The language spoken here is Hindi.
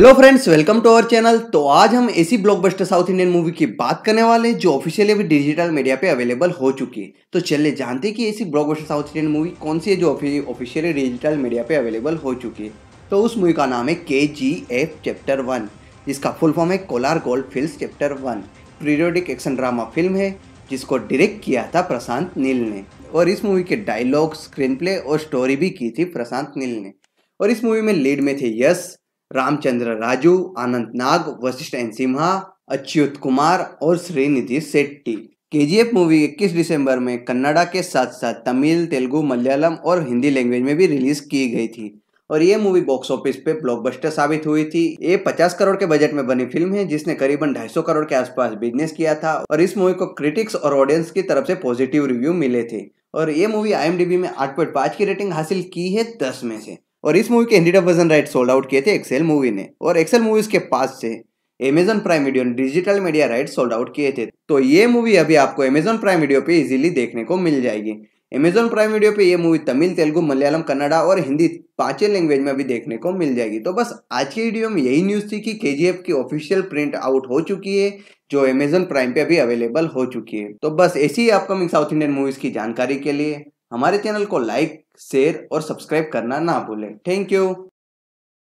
hello friends welcome to our channel तो आज हम ऐसी ब्लॉकबस्टर साउथ इंडियन मूवी की बात करने वाले हैं जो ऑफिशियली अभी डिजिटल मीडिया पे अवेलेबल हो चुकी है तो चलिए जानते हैं कि ऐसी ब्लॉकबस्टर साउथ इंडियन मूवी कौन सी है जो ऑफिशियली डिजिटल मीडिया पे अवेलेबल हो चुकी है तो उस मूवी का नाम है K G F chapter one जिसका फुल फॉर्म है Kolar gold fields chapter one periodic action drama film है जिसको डायरेक्ट किया था प्रशांत नील ने और इस मूवी के डायलॉग स्क्रीन प्ले और स्टोरी भी की थी प्रशांत नील ने और इस मूवी में लीड में थे यश रामचंद्र राजू आनंद नाग वशिष्ठ एन सिम्हा अच्युत कुमार और श्रीनिधि शेट्टी एफ मूवी इक्कीस दिसंबर में कन्नड़ा के साथ साथ तमिल तेलुगु मलयालम और हिंदी लैंग्वेज में भी रिलीज की गई थी और ये मूवी बॉक्स ऑफिस पे ब्लॉकबस्टर साबित हुई थी ये 50 करोड़ के बजट में बनी फिल्म है जिसने करीबन 250 करोड़ के आसपास बिजनेस किया था और इस मूवी को क्रिटिक्स और ऑडियंस की तरफ से पॉजिटिव रिव्यू मिले थे और ये मूवी आई में आठ की रेटिंग हासिल की है दस में से और इस मूवी के Hindi dub version right sold out किए थे एक्सेल मूवी ने और एक्सेल मूवीज के पास से अमेजन प्राइम वीडियो ने digital media right sold out किए थे तो ये मूवी अभी आपको अमेजन प्राइम वीडियो पे इजीली देखने को मिल जाएगी अमेजन प्राइम वीडियो पे ये मूवी तमिल तेलुगु मलयालम कन्नड़ा और हिंदी पांचे लैंग्वेज में भी देखने को मिल जाएगी तो बस आज की वीडियो में यही न्यूज़ थी कि के की ऑफिशियल प्रिंट आउट हो चुकी है जो अमेजन प्राइम पे अभी अवेलेबल हो चुकी है तो बस ऐसी अपकमिंग साउथ इंडियन मूवीज़ की जानकारी के लिए हमारे चैनल को लाइक शेयर और सब्सक्राइब करना ना भूलें थैंक यू